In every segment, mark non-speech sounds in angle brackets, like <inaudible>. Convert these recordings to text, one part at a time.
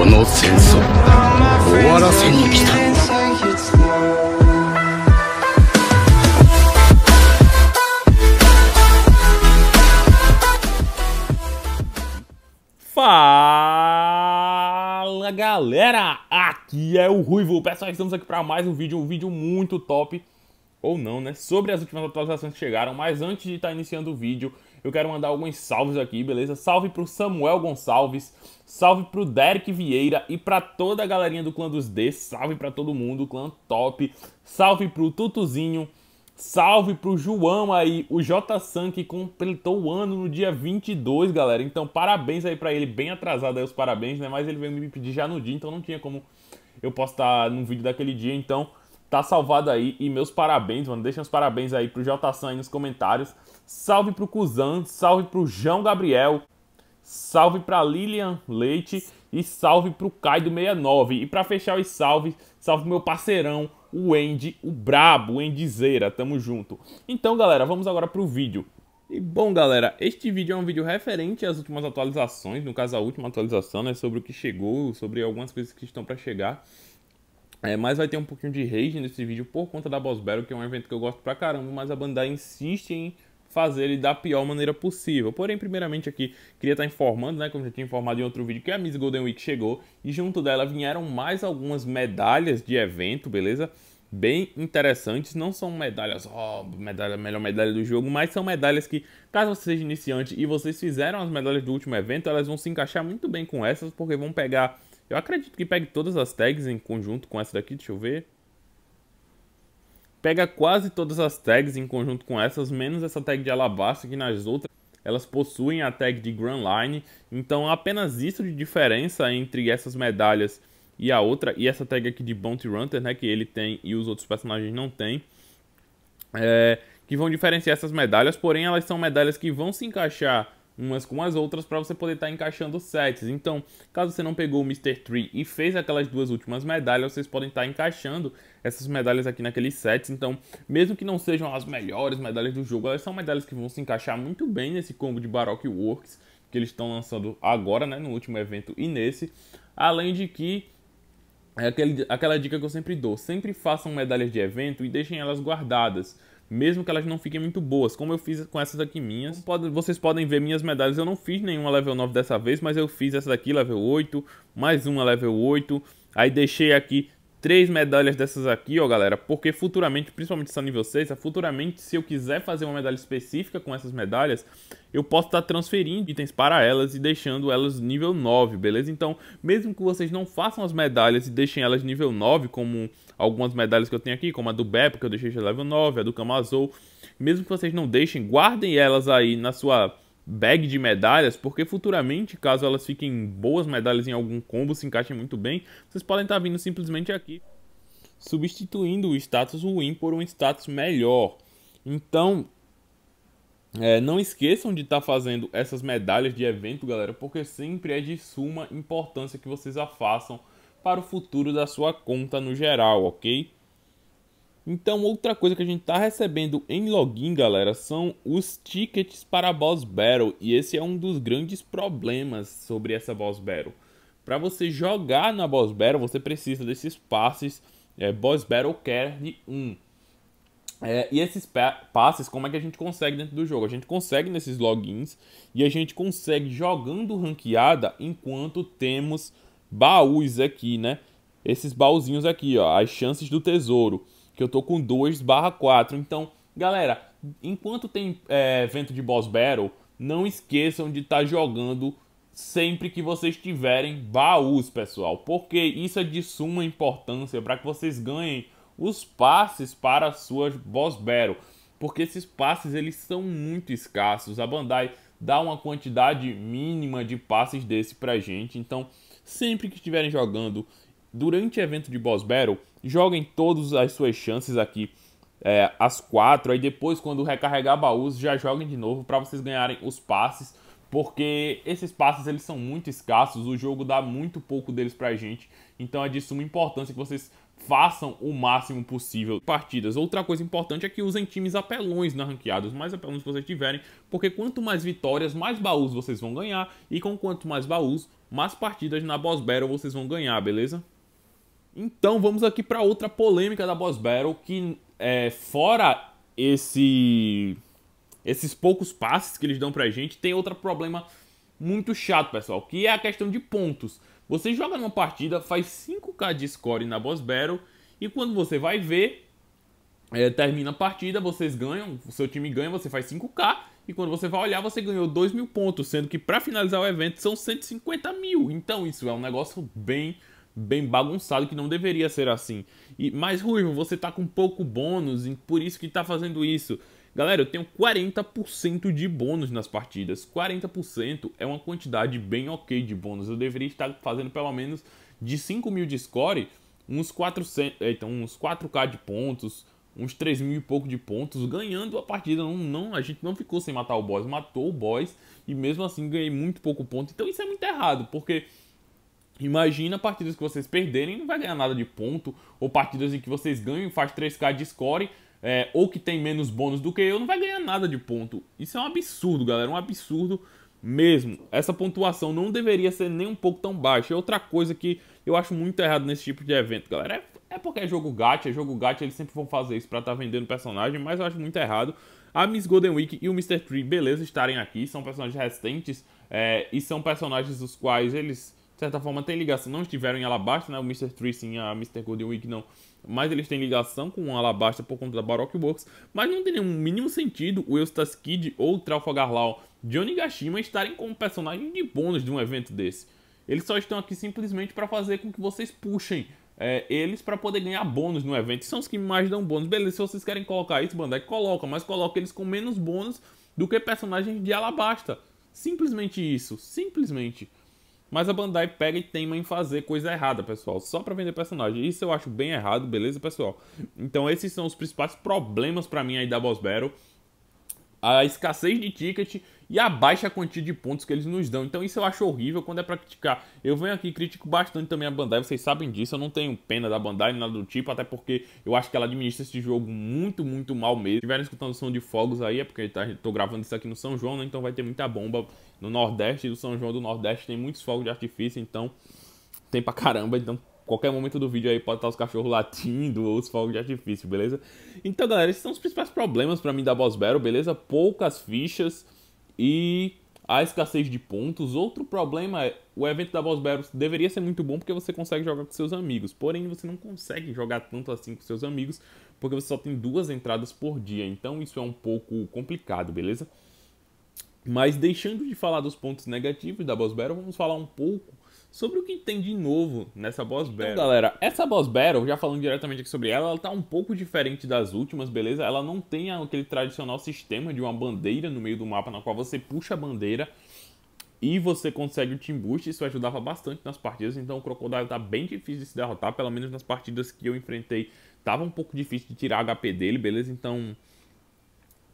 この戦争終わらせに来た Fala galera, aqui é o Ruivo, pessoal, estamos aqui para mais um vídeo, um vídeo muito top, ou não né, sobre as últimas atualizações que chegaram, mas antes de estar tá iniciando o vídeo, eu quero mandar alguns salves aqui, beleza? Salve pro Samuel Gonçalves, salve pro Derek Vieira e pra toda a galerinha do Clã dos D, salve pra todo mundo, clã top, salve pro Tutuzinho, salve pro João aí, o J San que completou o ano no dia 22, galera. Então parabéns aí pra ele, bem atrasado aí os parabéns, né? Mas ele veio me pedir já no dia, então não tinha como eu postar num vídeo daquele dia, então... Tá salvado aí. E meus parabéns, mano. Deixa os parabéns aí pro Jotação aí nos comentários. Salve pro Cuzan, salve pro João Gabriel, salve pra Lilian Leite e salve pro Caio do 69. E para fechar os salves, salve meu parceirão, o Andy, o brabo, o Andyzeira. Tamo junto. Então, galera, vamos agora pro vídeo. E bom, galera, este vídeo é um vídeo referente às últimas atualizações, no caso a última atualização, né, sobre o que chegou, sobre algumas coisas que estão para chegar. É, mas vai ter um pouquinho de rage nesse vídeo por conta da Boss Battle, que é um evento que eu gosto pra caramba, mas a Bandai insiste em fazer ele da pior maneira possível. Porém, primeiramente aqui, queria estar tá informando, né, como já tinha informado em outro vídeo, que a Miss Golden Week chegou e junto dela vieram mais algumas medalhas de evento, beleza? Bem interessantes, não são medalhas, ó, oh, medalha, melhor medalha do jogo, mas são medalhas que, caso você seja iniciante e vocês fizeram as medalhas do último evento, elas vão se encaixar muito bem com essas, porque vão pegar eu acredito que pegue todas as tags em conjunto com essa daqui, deixa eu ver. Pega quase todas as tags em conjunto com essas, menos essa tag de alabastro que nas outras elas possuem a tag de Grand Line. Então apenas isso de diferença entre essas medalhas e a outra, e essa tag aqui de Bounty Hunter, né, que ele tem e os outros personagens não têm. É, que vão diferenciar essas medalhas, porém elas são medalhas que vão se encaixar umas com as outras para você poder estar tá encaixando sets. Então, caso você não pegou o Mr. Tree e fez aquelas duas últimas medalhas, vocês podem estar tá encaixando essas medalhas aqui naqueles sets. Então, mesmo que não sejam as melhores medalhas do jogo, elas são medalhas que vão se encaixar muito bem nesse combo de Baroque Works que eles estão lançando agora, né, no último evento e nesse. Além de que é aquele, aquela dica que eu sempre dou, sempre façam medalhas de evento e deixem elas guardadas mesmo que elas não fiquem muito boas, como eu fiz com essas aqui minhas. Pode, vocês podem ver minhas medalhas, eu não fiz nenhuma level 9 dessa vez, mas eu fiz essa daqui, level 8, mais uma level 8, aí deixei aqui três medalhas dessas aqui, ó, galera, porque futuramente, principalmente só nível 6, futuramente, se eu quiser fazer uma medalha específica com essas medalhas, eu posso estar tá transferindo itens para elas e deixando elas nível 9, beleza? Então, mesmo que vocês não façam as medalhas e deixem elas nível 9, como algumas medalhas que eu tenho aqui, como a do Beppo, que eu deixei de level 9, a do Camazou, mesmo que vocês não deixem, guardem elas aí na sua bag de medalhas, porque futuramente, caso elas fiquem boas medalhas em algum combo, se encaixem muito bem, vocês podem estar tá vindo simplesmente aqui, substituindo o status ruim por um status melhor. Então, é, não esqueçam de estar tá fazendo essas medalhas de evento, galera, porque sempre é de suma importância que vocês a façam para o futuro da sua conta no geral, ok? Então, outra coisa que a gente tá recebendo em login, galera, são os tickets para a Boss Battle. E esse é um dos grandes problemas sobre essa Boss Battle. Para você jogar na Boss Battle, você precisa desses passes é, Boss Battle Card 1. É, e esses passes, como é que a gente consegue dentro do jogo? A gente consegue nesses logins e a gente consegue jogando ranqueada enquanto temos baús aqui, né? Esses baúzinhos aqui, ó, as chances do tesouro que eu tô com 2 barra 4. Então, galera, enquanto tem é, evento de boss battle, não esqueçam de estar tá jogando sempre que vocês tiverem baús, pessoal, porque isso é de suma importância para que vocês ganhem os passes para suas boss battle, porque esses passes eles são muito escassos. A Bandai dá uma quantidade mínima de passes desse pra gente, então sempre que estiverem jogando durante o evento de Boss Battle, joguem todas as suas chances aqui, é, as quatro. Aí depois, quando recarregar baús, já joguem de novo para vocês ganharem os passes. Porque esses passes eles são muito escassos, o jogo dá muito pouco deles pra gente. Então é de suma importância que vocês façam o máximo possível partidas. Outra coisa importante é que usem times apelões na ranqueada, os mais apelões que vocês tiverem, porque quanto mais vitórias, mais baús vocês vão ganhar, e com quanto mais baús, mais partidas na Boss Battle vocês vão ganhar, beleza? Então vamos aqui para outra polêmica da Boss Battle, que é, fora esse esses poucos passes que eles dão pra gente, tem outro problema muito chato, pessoal, que é a questão de pontos. Você joga numa partida, faz 5k de score na Boss Battle, e quando você vai ver, é, termina a partida, vocês ganham, o seu time ganha, você faz 5k, e quando você vai olhar, você ganhou 2 mil pontos, sendo que para finalizar o evento são 150 mil. Então isso é um negócio bem bem bagunçado que não deveria ser assim. E mais Ruivo, você tá com pouco bônus, e por isso que tá fazendo isso. Galera, eu tenho 40% de bônus nas partidas. 40% é uma quantidade bem ok de bônus. Eu deveria estar fazendo pelo menos de 5 mil de score, uns 400, é, então, uns 4k de pontos, uns 3 mil e pouco de pontos, ganhando a partida. Não, não, a gente não ficou sem matar o boss, matou o boss e mesmo assim ganhei muito pouco ponto. Então isso é muito errado, porque Imagina partidas que vocês perderem não vai ganhar nada de ponto, ou partidas em que vocês ganham e faz 3k de score, é, ou que tem menos bônus do que eu, não vai ganhar nada de ponto. Isso é um absurdo, galera, é um absurdo mesmo. Essa pontuação não deveria ser nem um pouco tão baixa. É outra coisa que eu acho muito errado nesse tipo de evento, galera. É, é porque é jogo gacha, é jogo gacha, eles sempre vão fazer isso pra estar tá vendendo personagem, mas eu acho muito errado. A Miss Golden Week e o Mr. Tree, beleza, estarem aqui, são personagens resistentes é, e são personagens dos quais eles de certa forma, tem ligação. Não estiveram em Alabasta, né? O Mr. Tree sim, a Mr. Golden Week não. Mas eles têm ligação com Alabasta por conta da Baroque Works. Mas não tem nenhum mínimo sentido o Eustace Kid ou Trafalgar Law, Johnny Onigashima estarem como personagem de bônus de um evento desse. Eles só estão aqui simplesmente para fazer com que vocês puxem é, eles para poder ganhar bônus no evento. São os que mais dão bônus. Beleza, se vocês querem colocar isso, Bandai, coloca, mas coloca eles com menos bônus do que personagens de Alabasta. Simplesmente isso, simplesmente. Mas a Bandai pega e teima em fazer coisa errada, pessoal, só para vender personagem. Isso eu acho bem errado, beleza, pessoal? Então esses são os principais problemas para mim aí da Boss Battle. A escassez de ticket e a baixa quantia de pontos que eles nos dão. Então isso eu acho horrível quando é pra criticar. Eu venho aqui e critico bastante também a Bandai, vocês sabem disso, eu não tenho pena da Bandai, nada do tipo, até porque eu acho que ela administra esse jogo muito, muito mal mesmo. Se estiverem escutando som de fogos aí, é porque tá, tô gravando isso aqui no São João, né? Então vai ter muita bomba no Nordeste, e do São João do Nordeste tem muitos fogos de artifício, então tem pra caramba, então qualquer momento do vídeo aí pode estar os cachorros latindo ou os fogos de artifício, beleza? Então, galera, esses são os principais problemas para mim da Boss Battle, beleza? Poucas fichas, e a escassez de pontos. Outro problema é o evento da Boss Battles deveria ser muito bom porque você consegue jogar com seus amigos. Porém, você não consegue jogar tanto assim com seus amigos porque você só tem duas entradas por dia. Então, isso é um pouco complicado, beleza? Mas deixando de falar dos pontos negativos da Boss Battle, vamos falar um pouco sobre o que tem de novo nessa Boss então, Battle. Então, galera, essa Boss Battle, já falando diretamente aqui sobre ela, ela tá um pouco diferente das últimas, beleza? Ela não tem aquele tradicional sistema de uma bandeira no meio do mapa, na qual você puxa a bandeira e você consegue o team boost, isso ajudava bastante nas partidas, então o Crocodile tá bem difícil de se derrotar, pelo menos nas partidas que eu enfrentei, tava um pouco difícil de tirar HP dele, beleza? Então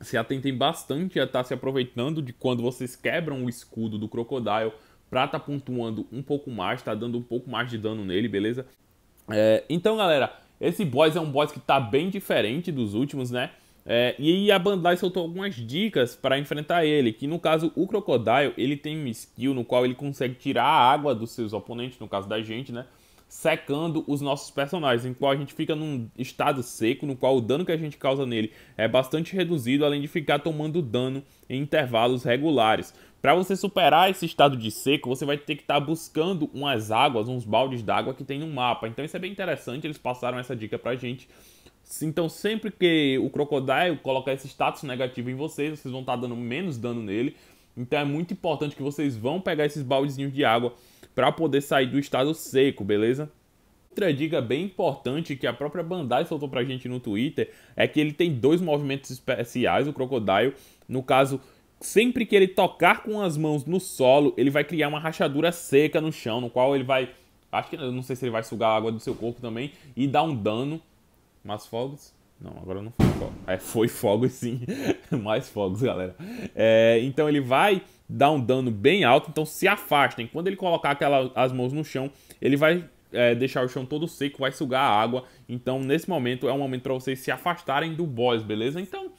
se atentem bastante a estar tá se aproveitando de quando vocês quebram o escudo do Crocodile pra tá pontuando um pouco mais, tá dando um pouco mais de dano nele, beleza? É, então, galera, esse boss é um boss que tá bem diferente dos últimos, né? É, e a Bandai soltou algumas dicas para enfrentar ele, que no caso o Crocodile, ele tem um skill no qual ele consegue tirar a água dos seus oponentes, no caso da gente, né? secando os nossos personagens, em qual a gente fica num estado seco, no qual o dano que a gente causa nele é bastante reduzido, além de ficar tomando dano em intervalos regulares. Para você superar esse estado de seco, você vai ter que estar tá buscando umas águas, uns baldes d'água que tem no mapa. Então isso é bem interessante, eles passaram essa dica pra gente. Então sempre que o Crocodile colocar esse status negativo em vocês, vocês vão estar tá dando menos dano nele. Então é muito importante que vocês vão pegar esses baldezinhos de água para poder sair do estado seco, beleza? Outra dica bem importante que a própria Bandai soltou pra gente no Twitter é que ele tem dois movimentos especiais, o Crocodile, no caso, sempre que ele tocar com as mãos no solo, ele vai criar uma rachadura seca no chão, no qual ele vai, acho que, não sei se ele vai sugar a água do seu corpo também e dar um dano. Mas fogos? Não, agora não foi fogo. É, foi fogo sim. <laughs> Mais fogos, galera. É, então ele vai dá um dano bem alto, então se afastem. Quando ele colocar aquela, as mãos no chão, ele vai é, deixar o chão todo seco, vai sugar a água. Então nesse momento é um momento para vocês se afastarem do boss, beleza? Então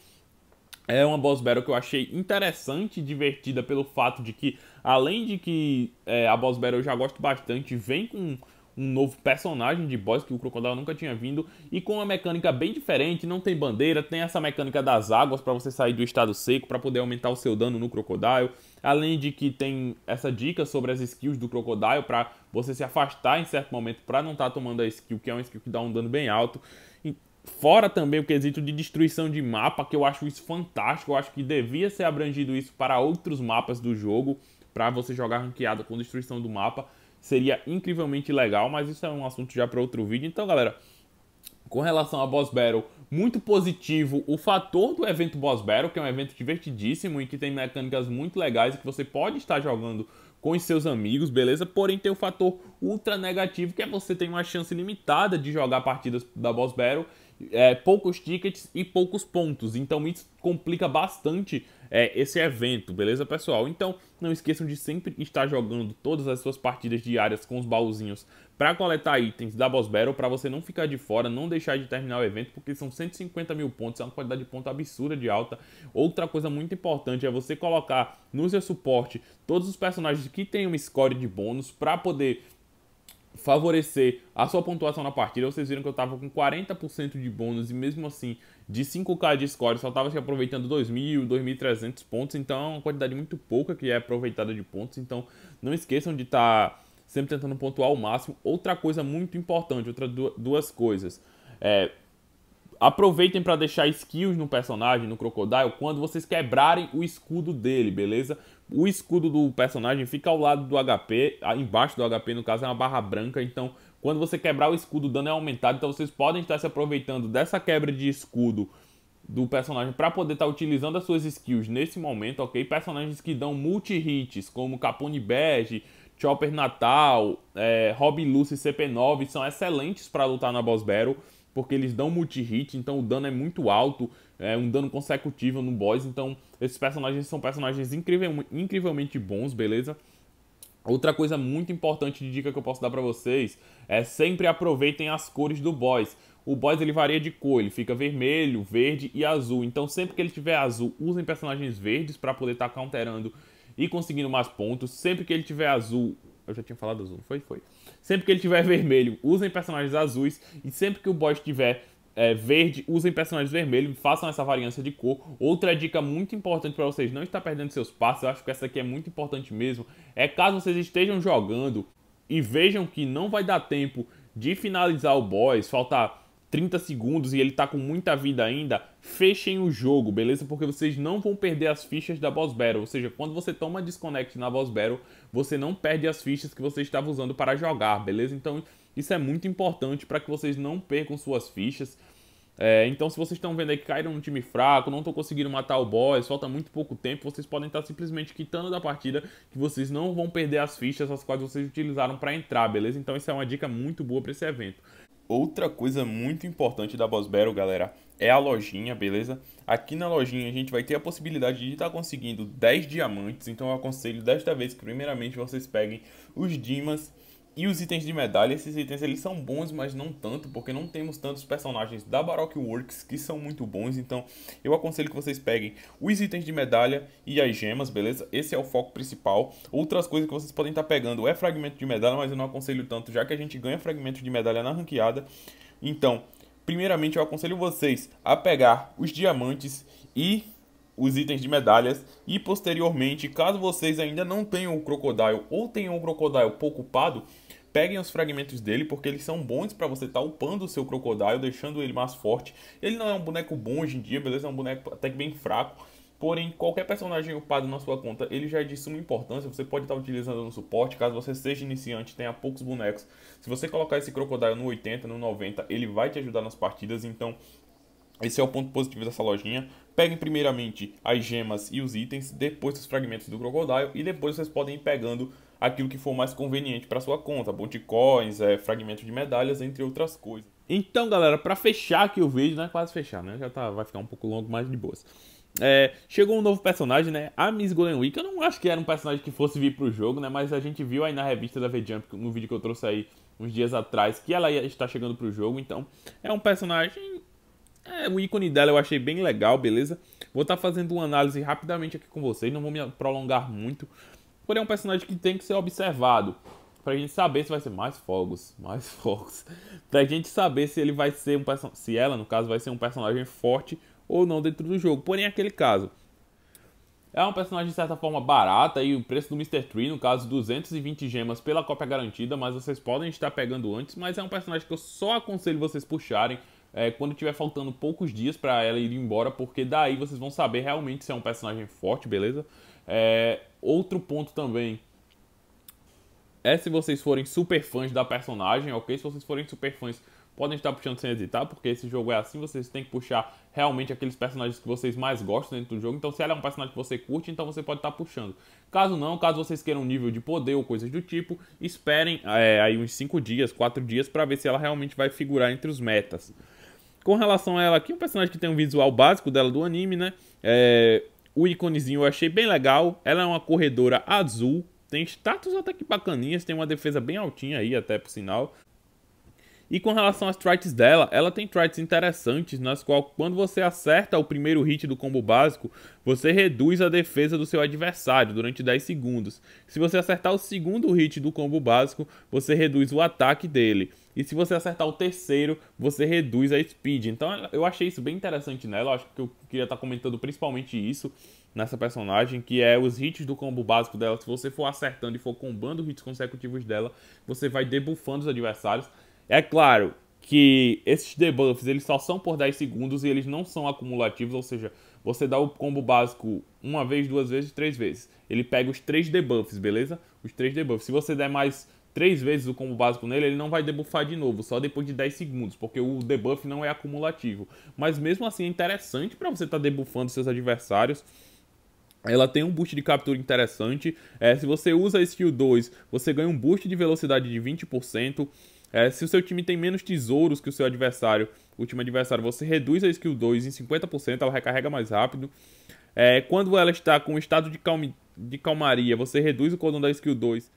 é uma boss battle que eu achei interessante, divertida pelo fato de que, além de que é, a boss battle eu já gosto bastante, vem com um novo personagem de boss que o Crocodile nunca tinha vindo e com uma mecânica bem diferente, não tem bandeira, tem essa mecânica das águas para você sair do estado seco para poder aumentar o seu dano no Crocodile, além de que tem essa dica sobre as skills do Crocodile para você se afastar em certo momento para não estar tá tomando a skill, que é uma skill que dá um dano bem alto. fora também o quesito de destruição de mapa, que eu acho isso fantástico, eu acho que devia ser abrangido isso para outros mapas do jogo, para você jogar ranqueada com destruição do mapa seria incrivelmente legal, mas isso é um assunto já para outro vídeo. Então, galera, com relação a Boss Battle, muito positivo o fator do evento Boss Battle, que é um evento divertidíssimo e que tem mecânicas muito legais e que você pode estar jogando com os seus amigos, beleza? Porém, tem o fator ultra negativo, que é você tem uma chance limitada de jogar partidas da Boss Battle, é, poucos tickets e poucos pontos. Então, isso complica bastante é, esse evento, beleza, pessoal? Então, não esqueçam de sempre estar jogando todas as suas partidas diárias com os baúzinhos para coletar itens da Boss Battle, para você não ficar de fora, não deixar de terminar o evento, porque são 150 mil pontos, é uma quantidade de ponto absurda de alta. Outra coisa muito importante é você colocar no seu suporte todos os personagens que têm uma score de bônus para poder favorecer a sua pontuação na partida. Vocês viram que eu estava com 40% de bônus e mesmo assim, de 5k de score, só estava se aproveitando 2.000, 2.300 pontos. Então é uma quantidade muito pouca que é aproveitada de pontos. Então não esqueçam de estar tá sempre tentando pontuar o máximo. Outra coisa muito importante, outras duas coisas. É, aproveitem para deixar skills no personagem, no Crocodile, quando vocês quebrarem o escudo dele, beleza? O escudo do personagem fica ao lado do HP, embaixo do HP, no caso é uma barra branca, então quando você quebrar o escudo, o dano é aumentado, então vocês podem estar se aproveitando dessa quebra de escudo do personagem para poder estar tá utilizando as suas skills nesse momento, ok? Personagens que dão multi-hits, como Capone Bege, Chopper Natal, é, Robin Lucy CP9, são excelentes para lutar na Boss Battle porque eles dão multi-hit, então o dano é muito alto, é um dano consecutivo no boss, então esses personagens são personagens incrível, incrivelmente bons, beleza? Outra coisa muito importante de dica que eu posso dar para vocês é sempre aproveitem as cores do boss. O boss ele varia de cor, ele fica vermelho, verde e azul. Então sempre que ele tiver azul, usem personagens verdes para poder estar tá counterando e conseguindo mais pontos. Sempre que ele tiver azul, eu já tinha falado azul, não foi? Foi. Sempre que ele tiver vermelho, usem personagens azuis. E sempre que o boss tiver é, verde, usem personagens vermelhos, façam essa variância de cor. Outra dica muito importante para vocês não estar perdendo seus passos, eu acho que essa aqui é muito importante mesmo, é caso vocês estejam jogando e vejam que não vai dar tempo de finalizar o boss, faltar 30 segundos e ele tá com muita vida ainda, fechem o jogo, beleza? Porque vocês não vão perder as fichas da Boss Battle. Ou seja, quando você toma disconnect na Boss Battle, você não perde as fichas que você estava usando para jogar, beleza? Então isso é muito importante para que vocês não percam suas fichas. É, então, se vocês estão vendo aí que caíram no time fraco, não estão conseguindo matar o boss, falta muito pouco tempo, vocês podem estar tá simplesmente quitando da partida que vocês não vão perder as fichas as quais vocês utilizaram para entrar, beleza? Então, essa é uma dica muito boa para esse evento. Outra coisa muito importante da Boss Battle, galera, é a lojinha, beleza? Aqui na lojinha a gente vai ter a possibilidade de estar tá conseguindo 10 diamantes, então eu aconselho desta vez que primeiramente vocês peguem os dimas e os itens de medalha, esses itens eles são bons, mas não tanto, porque não temos tantos personagens da Baroque Works que são muito bons, então eu aconselho que vocês peguem os itens de medalha e as gemas, beleza? Esse é o foco principal. Outras coisas que vocês podem estar pegando é fragmento de medalha, mas eu não aconselho tanto, já que a gente ganha fragmento de medalha na ranqueada. Então, primeiramente eu aconselho vocês a pegar os diamantes e os itens de medalhas e posteriormente, caso vocês ainda não tenham o Crocodile ou tenham o Crocodile pouco upado, peguem os fragmentos dele porque eles são bons para você estar tá upando o seu Crocodile, deixando ele mais forte. Ele não é um boneco bom hoje em dia, beleza? É um boneco até que bem fraco. Porém, qualquer personagem upado na sua conta, ele já é de suma importância, você pode estar tá utilizando no suporte, caso você seja iniciante, tenha poucos bonecos. Se você colocar esse Crocodile no 80, no 90, ele vai te ajudar nas partidas, então esse é o ponto positivo dessa lojinha. Peguem primeiramente as gemas e os itens, depois os fragmentos do Crocodile e depois vocês podem ir pegando aquilo que for mais conveniente para sua conta, bounty coins, é, fragmentos de medalhas, entre outras coisas. Então, galera, para fechar aqui o vídeo, não é quase fechar, né? Já tá, vai ficar um pouco longo, mas de boas. É, chegou um novo personagem, né? A Miss Golden Week. Eu não acho que era um personagem que fosse vir pro jogo, né? Mas a gente viu aí na revista da V-Jump, no vídeo que eu trouxe aí uns dias atrás, que ela está chegando pro jogo. Então, é um personagem é, o ícone dela eu achei bem legal, beleza? Vou estar tá fazendo uma análise rapidamente aqui com vocês, não vou me prolongar muito. Porém, é um personagem que tem que ser observado. Pra gente saber se vai ser mais fogos, mais <laughs> fogos. Pra gente saber se ele vai ser um personagem. Se ela, no caso, vai ser um personagem forte ou não dentro do jogo. Porém, aquele caso. É um personagem de certa forma barata e o preço do Mr. Tree, no caso, 220 gemas pela cópia garantida, mas vocês podem estar pegando antes, mas é um personagem que eu só aconselho vocês puxarem é, quando tiver faltando poucos dias para ela ir embora, porque daí vocês vão saber realmente se é um personagem forte, beleza? É, outro ponto também é se vocês forem super fãs da personagem, ok? Se vocês forem super fãs, podem estar puxando sem hesitar, porque esse jogo é assim, vocês têm que puxar realmente aqueles personagens que vocês mais gostam dentro do jogo. Então, se ela é um personagem que você curte, então você pode estar puxando. Caso não, caso vocês queiram um nível de poder ou coisas do tipo, esperem é, aí uns 5 dias, 4 dias, para ver se ela realmente vai figurar entre os metas. Com relação a ela aqui, é um personagem que tem um visual básico dela do anime, né? É, o íconezinho eu achei bem legal. Ela é uma corredora azul. Tem status até que bacaninhas. Tem uma defesa bem altinha aí, até por sinal. E com relação às traits dela, ela tem traits interessantes, nas quais quando você acerta o primeiro hit do combo básico, você reduz a defesa do seu adversário durante 10 segundos. Se você acertar o segundo hit do combo básico, você reduz o ataque dele. E se você acertar o terceiro, você reduz a speed. Então eu achei isso bem interessante nela, acho que eu queria estar tá comentando principalmente isso nessa personagem, que é os hits do combo básico dela. Se você for acertando e for combando hits consecutivos dela, você vai debuffando os adversários. É claro que esses debuffs eles só são por 10 segundos e eles não são acumulativos, ou seja, você dá o combo básico uma vez, duas vezes, três vezes. Ele pega os três debuffs, beleza? Os três debuffs. Se você der mais três vezes o combo básico nele, ele não vai debuffar de novo, só depois de 10 segundos, porque o debuff não é acumulativo. Mas mesmo assim é interessante para você estar tá debuffando seus adversários. Ela tem um boost de captura interessante. É, se você usa a skill 2, você ganha um boost de velocidade de 20%. É, se o seu time tem menos tesouros que o seu adversário, o adversário, você reduz a skill 2 em 50%, ela recarrega mais rápido. É, quando ela está com estado de, calma, de calmaria, você reduz o cordão da skill 2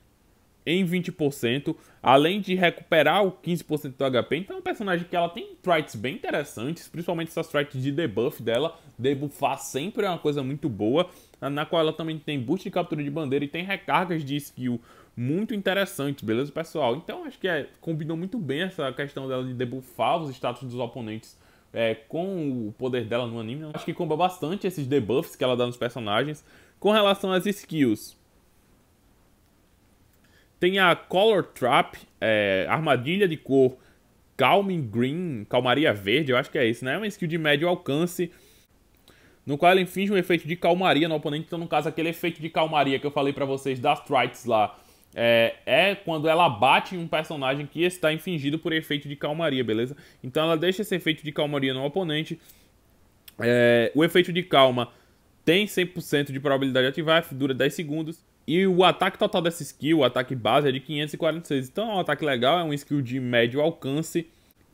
em 20%, além de recuperar o 15% do HP. Então é um personagem que ela tem traits bem interessantes, principalmente essas traits de debuff dela. Debuffar sempre é uma coisa muito boa, na qual ela também tem boost de captura de bandeira e tem recargas de skill muito interessantes, beleza, pessoal? Então acho que é, combinou muito bem essa questão dela de debuffar os status dos oponentes é, com o poder dela no anime. Acho que comba bastante esses debuffs que ela dá nos personagens. Com relação às skills, tem a Color Trap, é, Armadilha de Cor, Calming Green, Calmaria Verde, eu acho que é isso, né? É uma skill de médio alcance no qual ela infinge um efeito de calmaria no oponente. Então, no caso, aquele efeito de calmaria que eu falei para vocês das Trites lá, é, é, quando ela bate em um personagem que está infringido por efeito de calmaria, beleza? Então ela deixa esse efeito de calmaria no oponente. É, o efeito de calma tem 100% de probabilidade de ativar, dura 10 segundos. E o ataque total dessa skill, o ataque base, é de 546. Então é um ataque legal, é um skill de médio alcance,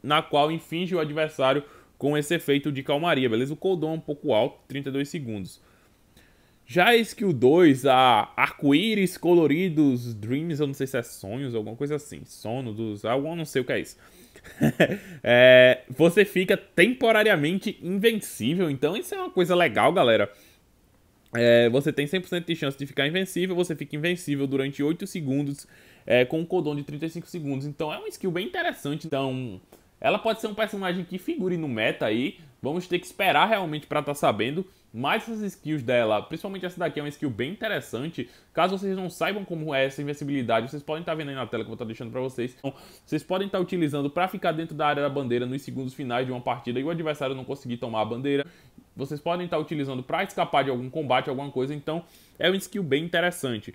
na qual infinge o adversário com esse efeito de calmaria, beleza? O cooldown é um pouco alto, 32 segundos. Já Skill 2, a Arco-Íris Coloridos Dreams, eu não sei se é sonhos, alguma coisa assim. Sono dos. Ah, eu não sei o que é isso. <laughs> é, você fica temporariamente invencível, então isso é uma coisa legal, galera. É, você tem 100% de chance de ficar invencível, você fica invencível durante 8 segundos, é, com um codon de 35 segundos. Então é uma skill bem interessante. Então, ela pode ser um personagem que figure no meta aí. Vamos ter que esperar realmente para estar tá sabendo mais essas skills dela, principalmente essa daqui é uma skill bem interessante. Caso vocês não saibam como é essa invencibilidade, vocês podem estar vendo aí na tela que eu vou estar deixando para vocês. Então, vocês podem estar utilizando para ficar dentro da área da bandeira nos segundos finais de uma partida e o adversário não conseguir tomar a bandeira. Vocês podem estar utilizando para escapar de algum combate, alguma coisa, então é uma skill bem interessante.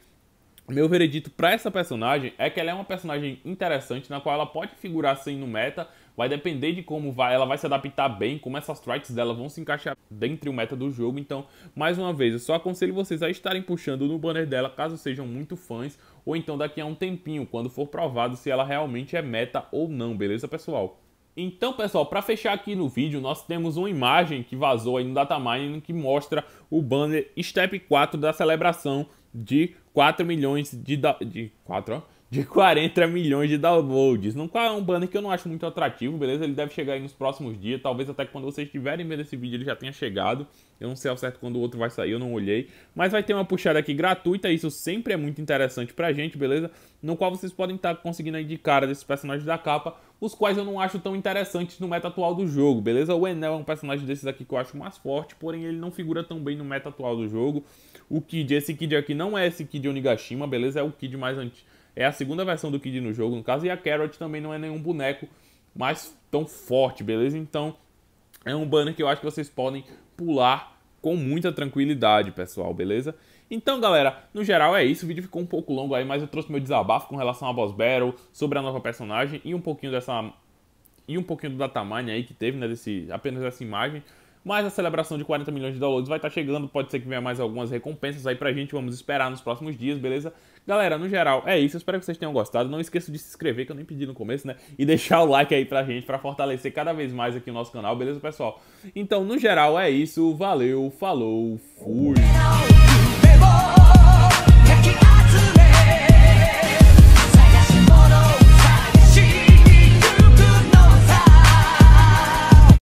Meu veredito para essa personagem é que ela é uma personagem interessante na qual ela pode figurar sem assim, no meta, Vai depender de como vai, ela vai se adaptar bem, como essas strikes dela vão se encaixar dentro do meta do jogo. Então, mais uma vez, eu só aconselho vocês a estarem puxando no banner dela, caso sejam muito fãs, ou então daqui a um tempinho, quando for provado se ela realmente é meta ou não, beleza, pessoal? Então, pessoal, para fechar aqui no vídeo, nós temos uma imagem que vazou aí no Datamining que mostra o banner Step 4 da celebração de 4 milhões de... de 4, ó, de 40 milhões de downloads. Não é um banner que eu não acho muito atrativo, beleza? Ele deve chegar aí nos próximos dias, talvez até quando vocês estiverem vendo esse vídeo ele já tenha chegado. Eu não sei ao certo quando o outro vai sair, eu não olhei. Mas vai ter uma puxada aqui gratuita, isso sempre é muito interessante pra gente, beleza? No qual vocês podem estar tá conseguindo aí de cara desses personagens da capa, os quais eu não acho tão interessantes no meta atual do jogo, beleza? O Enel é um personagem desses aqui que eu acho mais forte, porém ele não figura tão bem no meta atual do jogo. O Kid, esse Kid aqui não é esse Kid Onigashima, beleza? É o Kid mais antigo é a segunda versão do Kid no jogo, no caso, e a Carrot também não é nenhum boneco mais tão forte, beleza? Então, é um banner que eu acho que vocês podem pular com muita tranquilidade, pessoal, beleza? Então, galera, no geral é isso. O vídeo ficou um pouco longo aí, mas eu trouxe meu desabafo com relação à Boss Battle, sobre a nova personagem e um pouquinho dessa... E um pouquinho do datamine aí que teve, né, desse, apenas essa imagem. Mas a celebração de 40 milhões de downloads vai estar tá chegando, pode ser que venha mais algumas recompensas aí pra gente, vamos esperar nos próximos dias, beleza? Galera, no geral, é isso. Eu espero que vocês tenham gostado. Não esqueça de se inscrever, que eu nem pedi no começo, né? E deixar o like aí pra gente, pra fortalecer cada vez mais aqui o nosso canal, beleza, pessoal? Então, no geral, é isso. Valeu, falou, fui!